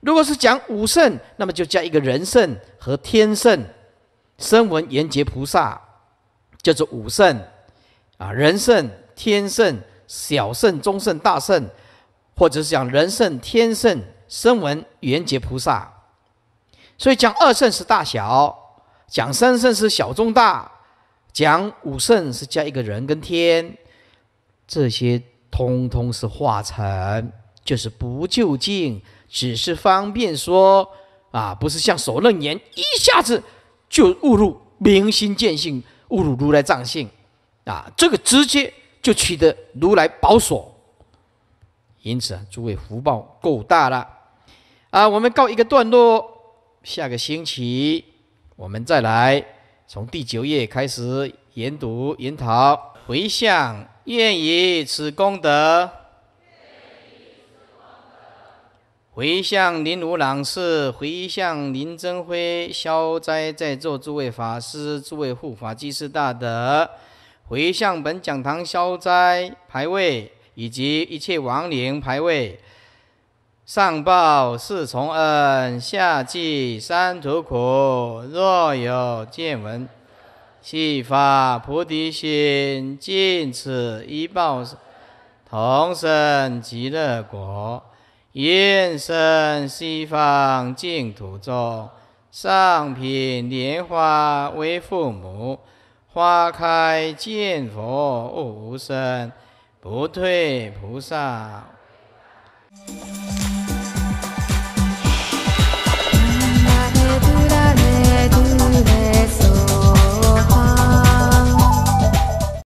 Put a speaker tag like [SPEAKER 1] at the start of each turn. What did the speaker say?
[SPEAKER 1] 如果是讲五圣，那么就加一个人圣和天圣，声闻缘觉菩萨叫做五圣啊，人圣、天圣、小圣、中圣、大圣，或者是讲人圣、天圣、声闻缘觉菩萨。所以讲二圣是大小，讲三圣是小中大，讲五圣是加一个人跟天，这些通通是化成。就是不就近，只是方便说啊，不是像首楞严一下子就误入明心见性，误入如来藏性啊，这个直接就取得如来宝所。因此啊，诸位福报够大了啊，我们告一个段落，下个星期我们再来从第九页开始研读、研讨。回向，愿以此功德。回向林如朗世，回向林真辉消灾，在座诸位法师、诸位护法，积是大德，回向本讲堂消灾排位，以及一切亡灵排位，上报四重恩，下济三途苦。若有见闻，悉发菩提心，尽此一报同生极乐国。愿生西方净土中，上品莲花为父母。花开见佛悟无生，不退菩萨。